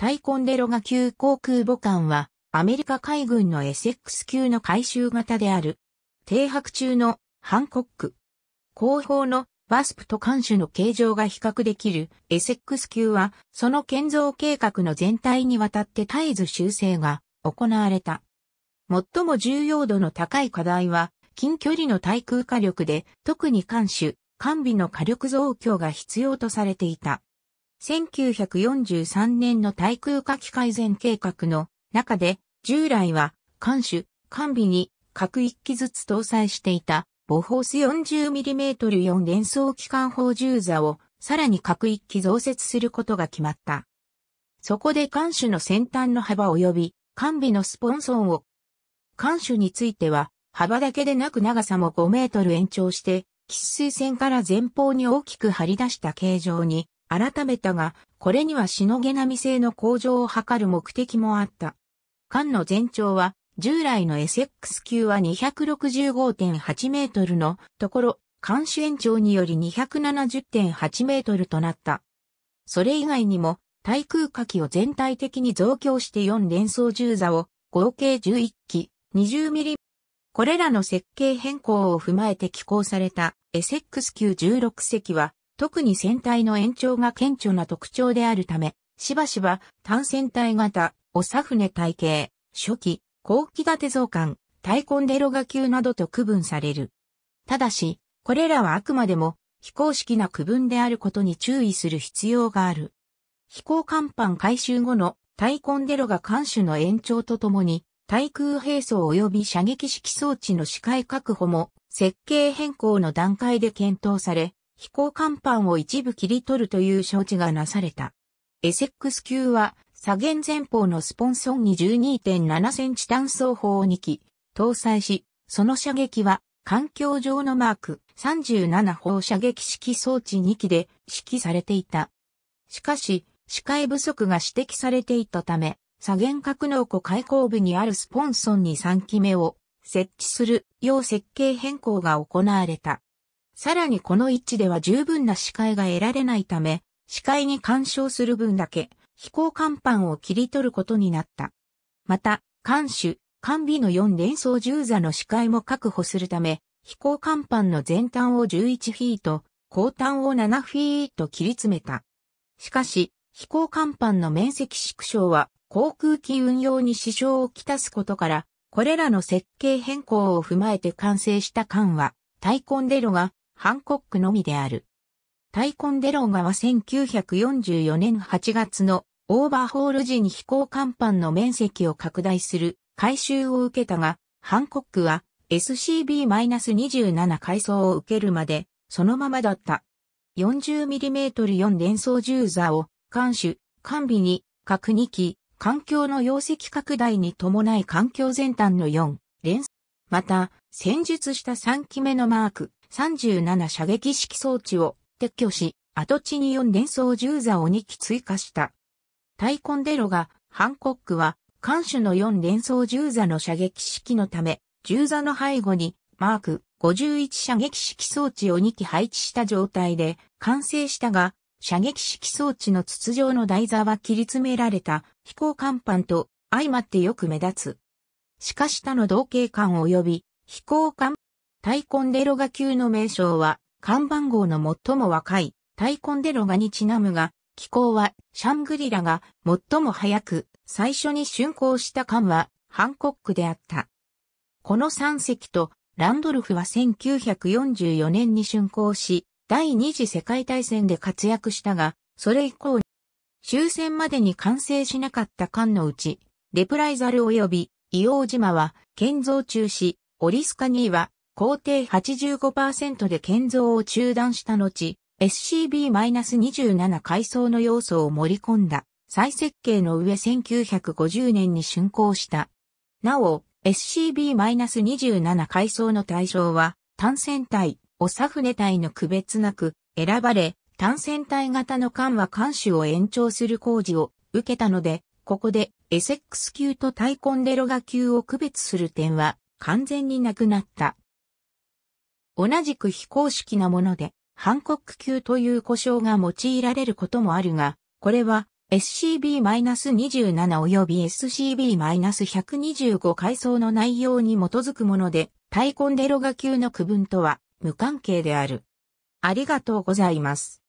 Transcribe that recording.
タイコンデロガ級航空母艦は、アメリカ海軍の SX 級の回収型である。停泊中のハンコック。後方のワスプと艦首の形状が比較できる SX 級は、その建造計画の全体にわたって絶えず修正が行われた。最も重要度の高い課題は、近距離の対空火力で、特に艦首、艦尾の火力増強が必要とされていた。1943年の対空火器改善計画の中で、従来は、艦首、艦尾に各1機ずつ搭載していた、ボホース 40mm4 連装機関砲銃座を、さらに各1機増設することが決まった。そこで艦首の先端の幅及び、艦尾のスポンソンを、艦首については、幅だけでなく長さも5メートル延長して、喫水線から前方に大きく張り出した形状に改めたが、これにはしのげなみ性の向上を図る目的もあった。艦の全長は、従来の SX 級は265.8メートルのところ、艦首延長により270.8メートルとなった。それ以外にも、対空火器を全体的に増強して4連装銃座を合計11機2 0ミリ。これらの設計変更を踏まえて寄稿された SX 級16隻は特に船体の延長が顕著な特徴であるため、しばしば単船体型、おさ船体系、初期、後期立て増刊、タイコンデロガ級などと区分される。ただし、これらはあくまでも非公式な区分であることに注意する必要がある。飛行甲板回収後のタイコンデロガ艦首の延長とともに、対空兵装及び射撃式装置の視界確保も設計変更の段階で検討され、飛行甲板を一部切り取るという承知がなされた。エセックス級は、左舷前方のスポンソンに12.7センチ単装砲を2機、搭載し、その射撃は、環境上のマーク37砲射撃式装置2機で指揮されていた。しかし、視界不足が指摘されていたため、左舷格納庫開口部にあるスポンソンに3機目を設置するよう設計変更が行われた。さらにこの位置では十分な視界が得られないため、視界に干渉する分だけ飛行甲板を切り取ることになった。また、艦首、艦尾の4連装銃座の視界も確保するため、飛行甲板の前端を11フィート、後端を7フィート切り詰めた。しかし、飛行甲板の面積縮小は航空機運用に支障をきたすことから、これらの設計変更を踏まえて完成した艦は、タイコンデロがハンコックのみである。タイコンデローガは1944年8月のオーバーホール時に飛行甲板の面積を拡大する改修を受けたが、ハンコックは SCB-27 改装を受けるまでそのままだった。40mm4 連装銃座を艦首、艦尾に各2機、環境の容積拡大に伴い環境全端の4連また、戦術した3機目のマーク37射撃式装置を撤去し、跡地に4連装銃座を2機追加した。タイコンデロが、ハンコックは、艦首の4連装銃座の射撃式のため、銃座の背後に、マーク51射撃式装置を2機配置した状態で完成したが、射撃式装置の筒状の台座は切り詰められた飛行甲板と相まってよく目立つ。しかし他の同型艦及び飛行甲タイコンデロガ級の名称は、看板号の最も若いタイコンデロガにちなむが、気候はシャングリラが最も早く最初に竣工した艦はハンコックであった。この3隻とランドルフは1944年に竣工し、第二次世界大戦で活躍したが、それ以降、終戦までに完成しなかった艦のうち、レプライザル及び硫黄島は建造中止、オリスカニーは工程85%で建造を中断した後、SCB-27 階層の要素を盛り込んだ再設計の上1950年に竣工した。なお、SCB-27 階層の対象は単線体、おさ船体の区別なく選ばれ、単線体型の間は監視を延長する工事を受けたので、ここでエセックス級とタイコンデロガ級を区別する点は完全になくなった。同じく非公式なもので、ハンコック級という呼称が用いられることもあるが、これは SCB-27 及び SCB-125 階層の内容に基づくもので、タイコンデロガ級の区分とは無関係である。ありがとうございます。